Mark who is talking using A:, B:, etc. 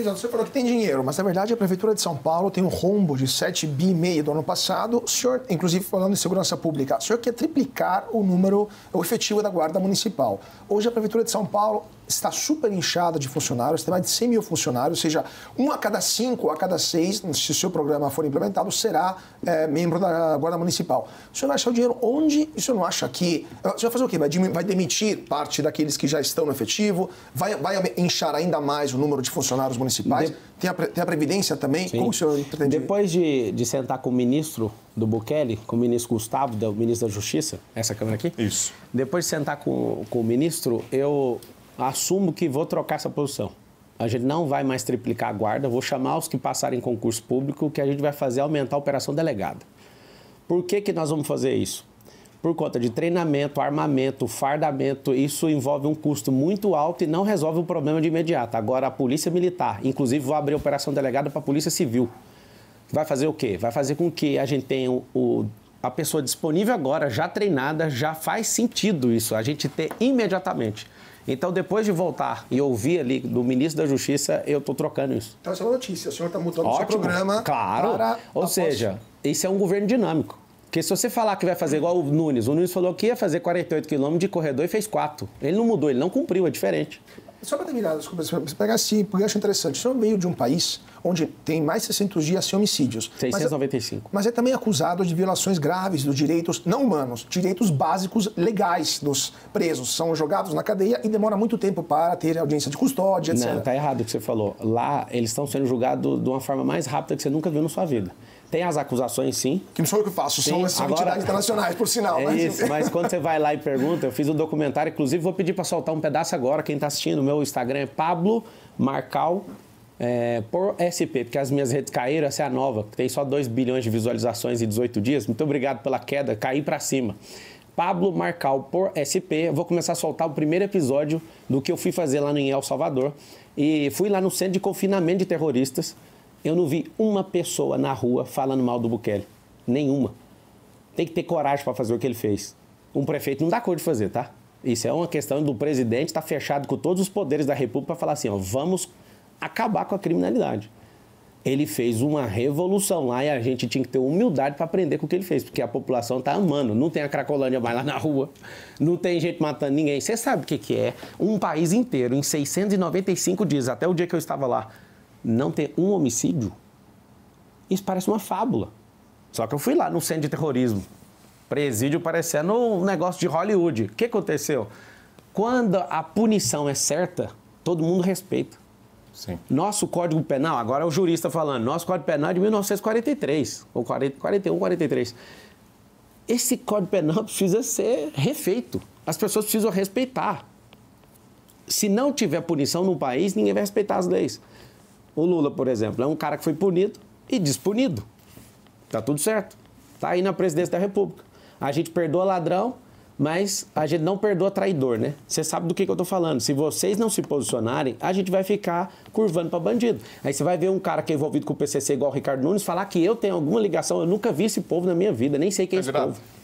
A: Cristiano, você falou que tem dinheiro, mas na verdade a Prefeitura de São Paulo tem um rombo de 7,5 bi meio do ano passado. O senhor, inclusive falando em segurança pública, o senhor quer triplicar o número, o efetivo da Guarda Municipal. Hoje a Prefeitura de São Paulo está super inchada de funcionários, tem mais de 100 mil funcionários, ou seja, um a cada cinco, a cada seis, se o seu programa for implementado, será é, membro da Guarda Municipal. O senhor vai achar o dinheiro onde? O senhor não acha que... O senhor vai fazer o quê? Vai, vai demitir parte daqueles que já estão no efetivo? Vai, vai inchar ainda mais o número de funcionários municipais? De... Tem, a, tem, a, Previdência também? Sim. Como o senhor pretende... Depois de, de sentar com o
B: ministro do Bukele, com o ministro Gustavo, do ministro da Justiça, essa câmera aqui. Isso. Depois de sentar com, com o ministro, eu assumo que vou trocar essa posição. A gente não vai mais triplicar a guarda, vou chamar os que passarem em concurso público, O que a gente vai fazer é aumentar a operação delegada. Por que, que nós vamos fazer isso? Por conta de treinamento, armamento, fardamento, isso envolve um custo muito alto e não resolve o problema de imediato. Agora, a Polícia Militar, inclusive vou abrir operação delegada para a Polícia Civil. Vai fazer o quê? Vai fazer com que a gente tenha o, o a pessoa disponível agora, já treinada, já faz sentido isso, a gente ter imediatamente. Então, depois de voltar e ouvir ali do ministro da Justiça, eu estou trocando isso.
A: Então, essa é uma notícia. O senhor está mudando o seu programa. Claro. Para Ou seja, posse.
B: isso é um governo dinâmico. Porque se você falar que vai fazer igual o Nunes, o Nunes falou que ia fazer 48 quilômetros
A: de corredor e fez 4. Ele não mudou, ele não cumpriu, é diferente. Só para terminar, desculpa, você pegar assim, porque eu acho interessante. o veio é de um país onde tem mais de 600 dias sem homicídios. 695. Mas é, mas é também acusado de violações graves dos direitos não humanos, direitos básicos legais dos presos. São jogados na cadeia e demora muito tempo para ter audiência de custódia, etc. Não,
B: tá errado o que você falou. Lá, eles estão sendo julgados de uma forma mais rápida que você nunca viu na sua vida. Tem as acusações, sim. Que não sou eu que faço, sim. são, as Agora, entidades
A: internacionais, por sinal. É mas... isso, mas
B: quando você vai lá e pergunta, eu fiz um documentário, inclusive vou pedir para soltar um pedaço agora, quem está assistindo, meu Instagram é Pablo Marcal é, por SP, porque as minhas redes caíram, essa é a nova, que tem só 2 bilhões de visualizações em 18 dias. Muito obrigado pela queda, caí para cima. Pablo Marcal por SP. Eu vou começar a soltar o primeiro episódio do que eu fui fazer lá em El Salvador. E fui lá no centro de confinamento de terroristas. Eu não vi uma pessoa na rua falando mal do Bukele. Nenhuma. Tem que ter coragem para fazer o que ele fez. Um prefeito não dá cor de fazer, tá? Isso é uma questão do presidente estar tá fechado com todos os poderes da República para falar assim: ó, vamos acabar com a criminalidade. Ele fez uma revolução lá e a gente tinha que ter humildade para aprender com o que ele fez, porque a população está amando. Não tem a Cracolândia mais lá na rua, não tem gente matando ninguém. Você sabe o que, que é? Um país inteiro, em 695 dias, até o dia que eu estava lá, não ter um homicídio? Isso parece uma fábula. Só que eu fui lá no centro de terrorismo presídio parecendo um negócio de Hollywood. O que aconteceu? Quando a punição é certa, todo mundo respeita. Sim. Nosso Código Penal, agora é o jurista falando, nosso Código Penal é de 1943, ou 40, 41, 43. Esse Código Penal precisa ser refeito. As pessoas precisam respeitar. Se não tiver punição no país, ninguém vai respeitar as leis. O Lula, por exemplo, é um cara que foi punido e despunido. Tá tudo certo. Tá aí na presidência da República. A gente perdoa ladrão, mas a gente não perdoa traidor, né? Você sabe do que, que eu tô falando. Se vocês não se posicionarem, a gente vai ficar curvando para bandido. Aí você vai ver um cara que é envolvido com o PCC igual o Ricardo Nunes falar que eu tenho alguma ligação, eu nunca vi esse povo na minha vida, nem sei quem é, é esse grave. povo.